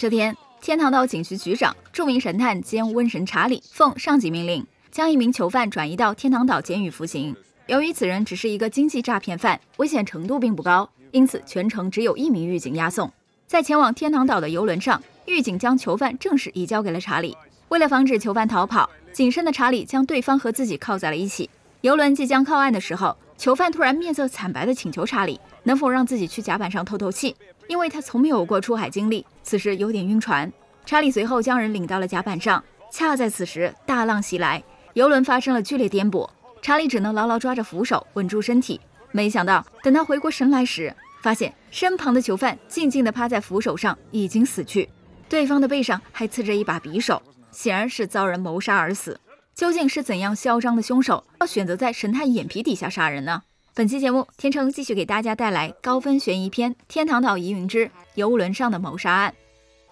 这天，天堂岛警局局长、著名神探兼瘟神查理奉上级命令，将一名囚犯转移到天堂岛监狱服刑。由于此人只是一个经济诈骗犯，危险程度并不高，因此全程只有一名狱警押送。在前往天堂岛的游轮上，狱警将囚犯正式移交给了查理。为了防止囚犯逃跑，谨慎的查理将对方和自己铐在了一起。游轮即将靠岸的时候，囚犯突然面色惨白地请求查理，能否让自己去甲板上透透气？因为他从没有过出海经历，此时有点晕船。查理随后将人领到了甲板上。恰在此时，大浪袭来，游轮发生了剧烈颠簸，查理只能牢牢抓着扶手稳住身体。没想到，等他回过神来时，发现身旁的囚犯静静地趴在扶手上，已经死去。对方的背上还刺着一把匕首，显然是遭人谋杀而死。究竟是怎样嚣张的凶手，要选择在神探眼皮底下杀人呢？本期节目，天成继续给大家带来高分悬疑片《天堂岛疑云之游轮上的谋杀案》。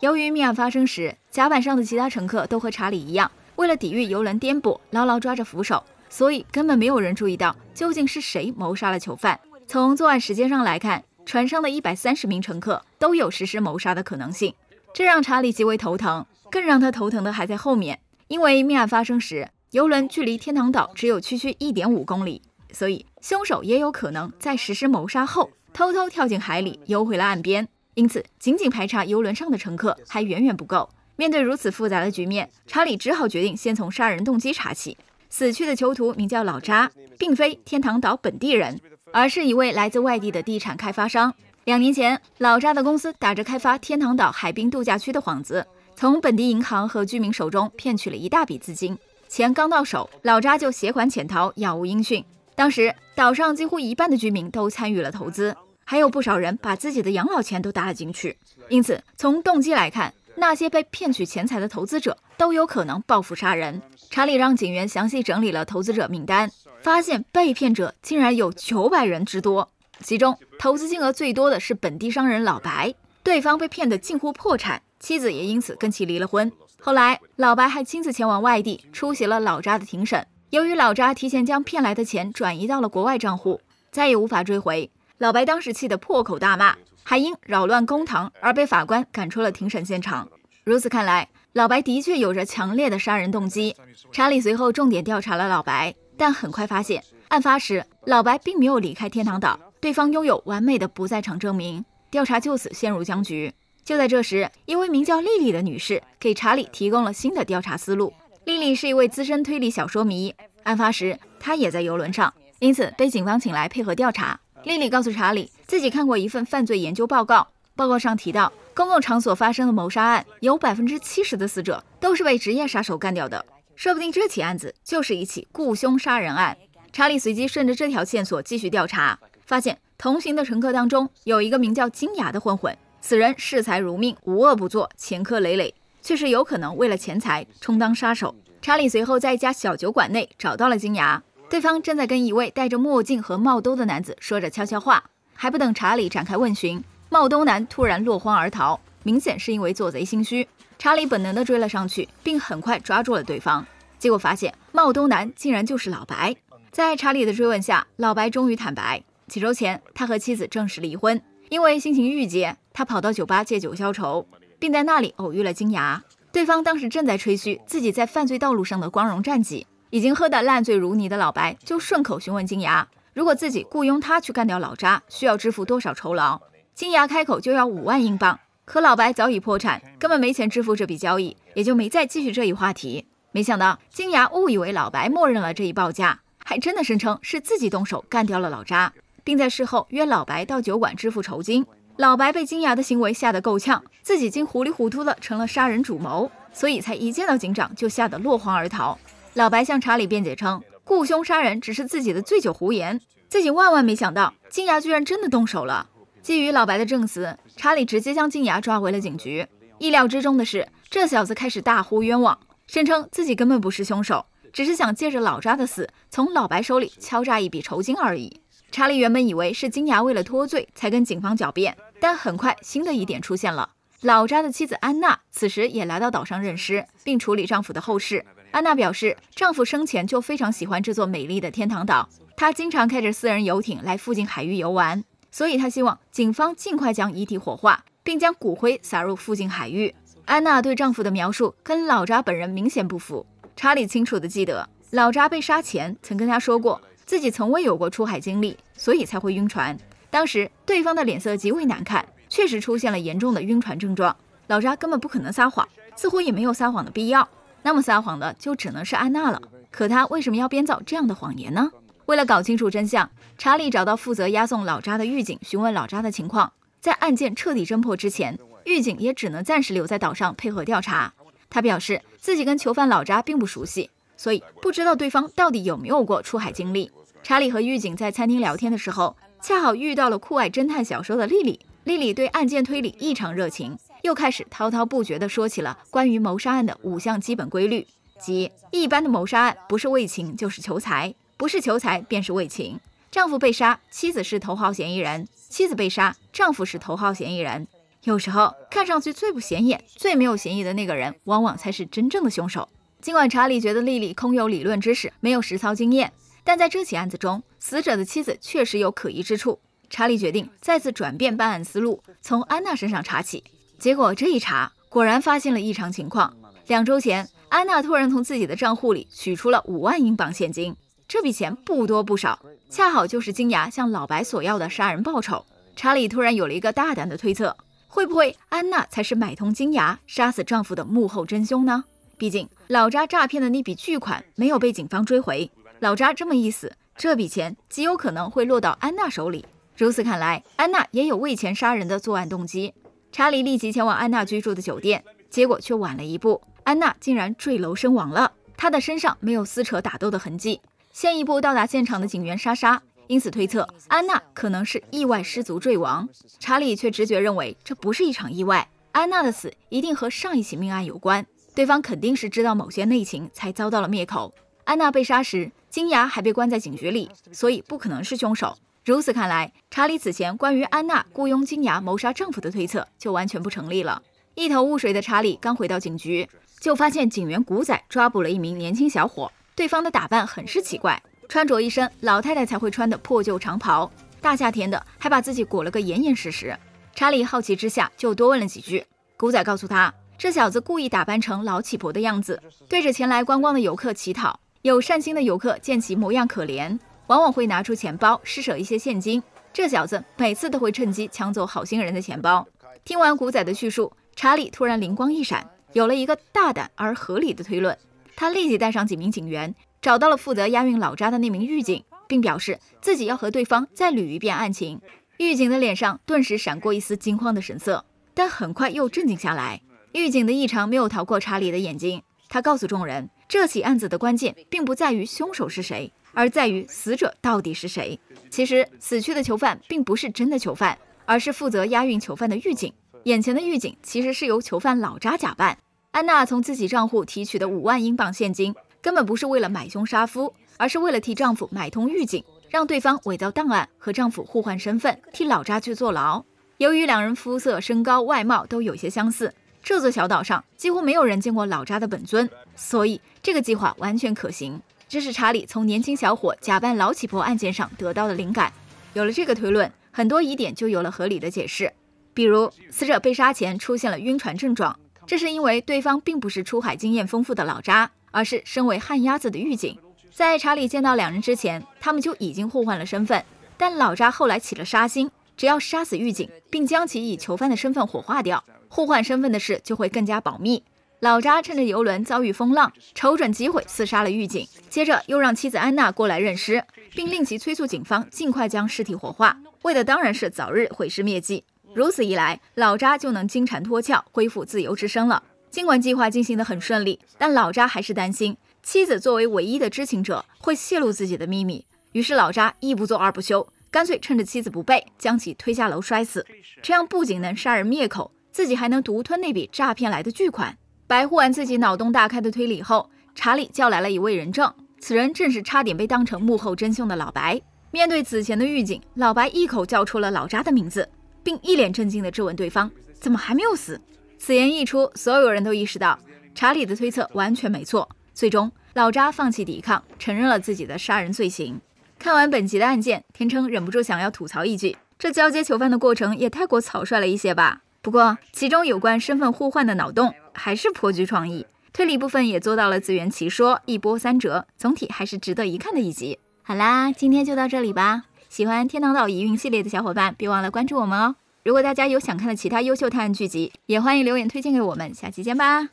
由于命案发生时，甲板上的其他乘客都和查理一样，为了抵御游轮颠簸，牢牢抓着扶手，所以根本没有人注意到究竟是谁谋杀了囚犯。从作案时间上来看，船上的一百三十名乘客都有实施谋杀的可能性，这让查理极为头疼。更让他头疼的还在后面，因为命案发生时。游轮距离天堂岛只有区区一点五公里，所以凶手也有可能在实施谋杀后，偷偷跳进海里游回了岸边。因此，仅仅排查游轮上的乘客还远远不够。面对如此复杂的局面，查理只好决定先从杀人动机查起。死去的囚徒名叫老扎，并非天堂岛本地人，而是一位来自外地的地产开发商。两年前，老扎的公司打着开发天堂岛海滨度假区的幌子，从本地银行和居民手中骗取了一大笔资金。钱刚到手，老扎就携款潜逃，杳无音讯。当时岛上几乎一半的居民都参与了投资，还有不少人把自己的养老钱都搭了进去。因此，从动机来看，那些被骗取钱财的投资者都有可能报复杀人。查理让警员详细整理了投资者名单，发现被骗者竟然有九百人之多。其中，投资金额最多的是本地商人老白，对方被骗得近乎破产。妻子也因此跟其离了婚。后来，老白还亲自前往外地出席了老扎的庭审。由于老扎提前将骗来的钱转移到了国外账户，再也无法追回。老白当时气得破口大骂，还因扰乱公堂而被法官赶出了庭审现场。如此看来，老白的确有着强烈的杀人动机。查理随后重点调查了老白，但很快发现，案发时老白并没有离开天堂岛，对方拥有完美的不在场证明，调查就此陷入僵局。就在这时，一位名叫丽丽的女士给查理提供了新的调查思路。丽丽是一位资深推理小说迷，案发时她也在游轮上，因此被警方请来配合调查。丽丽告诉查理，自己看过一份犯罪研究报告，报告上提到公共场所发生的谋杀案，有百分之七十的死者都是被职业杀手干掉的。说不定这起案子就是一起雇凶杀人案。查理随即顺着这条线索继续调查，发现同行的乘客当中有一个名叫金牙的混混。此人视财如命，无恶不作，前科累累，却是有可能为了钱财充当杀手。查理随后在一家小酒馆内找到了金牙，对方正在跟一位戴着墨镜和帽兜的男子说着悄悄话。还不等查理展开问询，帽兜男突然落荒而逃，明显是因为做贼心虚。查理本能地追了上去，并很快抓住了对方。结果发现帽兜男竟然就是老白。在查理的追问下，老白终于坦白：几周前，他和妻子正式离婚。因为心情郁结，他跑到酒吧借酒消愁，并在那里偶遇了金牙。对方当时正在吹嘘自己在犯罪道路上的光荣战绩，已经喝得烂醉如泥的老白就顺口询问金牙，如果自己雇佣他去干掉老渣，需要支付多少酬劳？金牙开口就要五万英镑，可老白早已破产，根本没钱支付这笔交易，也就没再继续这一话题。没想到金牙误以为老白默认了这一报价，还真的声称是自己动手干掉了老渣。并在事后约老白到酒馆支付酬金。老白被金牙的行为吓得够呛，自己竟糊里糊涂的成了杀人主谋，所以才一见到警长就吓得落荒而逃。老白向查理辩解称，雇凶杀人只是自己的醉酒胡言，自己万万没想到金牙居然真的动手了。基于老白的证词，查理直接将金牙抓回了警局。意料之中的是，这小子开始大呼冤枉，声称自己根本不是凶手，只是想借着老扎的死从老白手里敲诈一笔酬金而已。查理原本以为是金牙为了脱罪才跟警方狡辩，但很快新的疑点出现了。老扎的妻子安娜此时也来到岛上认尸，并处理丈夫的后事。安娜表示，丈夫生前就非常喜欢这座美丽的天堂岛，他经常开着私人游艇来附近海域游玩，所以她希望警方尽快将遗体火化，并将骨灰撒入附近海域。安娜对丈夫的描述跟老扎本人明显不符。查理清楚地记得，老扎被杀前曾跟他说过。自己从未有过出海经历，所以才会晕船。当时对方的脸色极为难看，确实出现了严重的晕船症状。老扎根本不可能撒谎，似乎也没有撒谎的必要。那么撒谎的就只能是安娜了。可她为什么要编造这样的谎言呢？为了搞清楚真相，查理找到负责押送老扎的狱警，询问老扎的情况。在案件彻底侦破之前，狱警也只能暂时留在岛上配合调查。他表示自己跟囚犯老扎并不熟悉。所以不知道对方到底有没有过出海经历。查理和狱警在餐厅聊天的时候，恰好遇到了酷爱侦探小说的丽丽。丽丽对案件推理异常热情，又开始滔滔不绝地说起了关于谋杀案的五项基本规律：即一般的谋杀案不是为情就是求财，不是求财便是为情。丈夫被杀，妻子是头号嫌疑人；妻子被杀，丈夫是头号嫌疑人。有时候，看上去最不显眼、最没有嫌疑的那个人，往往才是真正的凶手。尽管查理觉得丽丽空有理论知识，没有实操经验，但在这起案子中，死者的妻子确实有可疑之处。查理决定再次转变办案思路，从安娜身上查起。结果这一查，果然发现了异常情况。两周前，安娜突然从自己的账户里取出了五万英镑现金，这笔钱不多不少，恰好就是金牙向老白索要的杀人报酬。查理突然有了一个大胆的推测：会不会安娜才是买通金牙杀死丈夫的幕后真凶呢？毕竟老渣诈骗的那笔巨款没有被警方追回，老渣这么一死，这笔钱极有可能会落到安娜手里。如此看来，安娜也有为钱杀人的作案动机。查理立即前往安娜居住的酒店，结果却晚了一步，安娜竟然坠楼身亡了。她的身上没有撕扯打斗的痕迹。先一步到达现场的警员莎莎因此推测安娜可能是意外失足坠亡。查理却直觉认为这不是一场意外，安娜的死一定和上一起命案有关。对方肯定是知道某些内情才遭到了灭口。安娜被杀时，金牙还被关在警局里，所以不可能是凶手。如此看来，查理此前关于安娜雇佣金牙谋杀丈夫的推测就完全不成立了。一头雾水的查理刚回到警局，就发现警员古仔抓捕了一名年轻小伙，对方的打扮很是奇怪，穿着一身老太太才会穿的破旧长袍，大夏天的还把自己裹了个严严实实。查理好奇之下就多问了几句，古仔告诉他。这小子故意打扮成老乞婆的样子，对着前来观光的游客乞讨。有善心的游客见其模样可怜，往往会拿出钱包施舍一些现金。这小子每次都会趁机抢走好心人的钱包。听完古仔的叙述，查理突然灵光一闪，有了一个大胆而合理的推论。他立即带上几名警员，找到了负责押运老扎的那名狱警，并表示自己要和对方再捋一遍案情。狱警的脸上顿时闪过一丝惊慌的神色，但很快又镇静下来。狱警的异常没有逃过查理的眼睛，他告诉众人，这起案子的关键并不在于凶手是谁，而在于死者到底是谁。其实死去的囚犯并不是真的囚犯，而是负责押运囚犯的狱警。眼前的狱警其实是由囚犯老扎假扮。安娜从自己账户提取的五万英镑现金，根本不是为了买凶杀夫，而是为了替丈夫买通狱警，让对方伪造档案和丈夫互换身份，替老扎去坐牢。由于两人肤色、身高、外貌都有些相似。这座小岛上几乎没有人见过老扎的本尊，所以这个计划完全可行。这是查理从年轻小伙假扮老乞婆案件上得到的灵感。有了这个推论，很多疑点就有了合理的解释。比如，死者被杀前出现了晕船症状，这是因为对方并不是出海经验丰富的老扎，而是身为旱鸭子的狱警。在查理见到两人之前，他们就已经互换了身份。但老扎后来起了杀心，只要杀死狱警，并将其以囚犯的身份火化掉。互换身份的事就会更加保密。老扎趁着游轮遭遇风浪，瞅准机会刺杀了狱警，接着又让妻子安娜过来认尸，并令其催促警方尽快将尸体火化，为的当然是早日毁尸灭迹。如此一来，老扎就能金蝉脱壳，恢复自由之身了。尽管计划进行得很顺利，但老扎还是担心妻子作为唯一的知情者会泄露自己的秘密，于是老扎一不做二不休，干脆趁着妻子不备将其推下楼摔死，这样不仅能杀人灭口。自己还能独吞那笔诈骗来的巨款。白呼完自己脑洞大开的推理后，查理叫来了一位人证，此人正是差点被当成幕后真凶的老白。面对此前的狱警，老白一口叫出了老扎的名字，并一脸震惊的质问对方：“怎么还没有死？”此言一出，所有人都意识到查理的推测完全没错。最终，老扎放弃抵抗，承认了自己的杀人罪行。看完本集的案件，天称忍不住想要吐槽一句：“这交接囚犯的过程也太过草率了一些吧？”不过，其中有关身份互换的脑洞还是颇具创意，推理部分也做到了自圆其说，一波三折，总体还是值得一看的一集。好啦，今天就到这里吧。喜欢《天堂岛疑云》系列的小伙伴，别忘了关注我们哦。如果大家有想看的其他优秀探案剧集，也欢迎留言推荐给我们。下期见吧。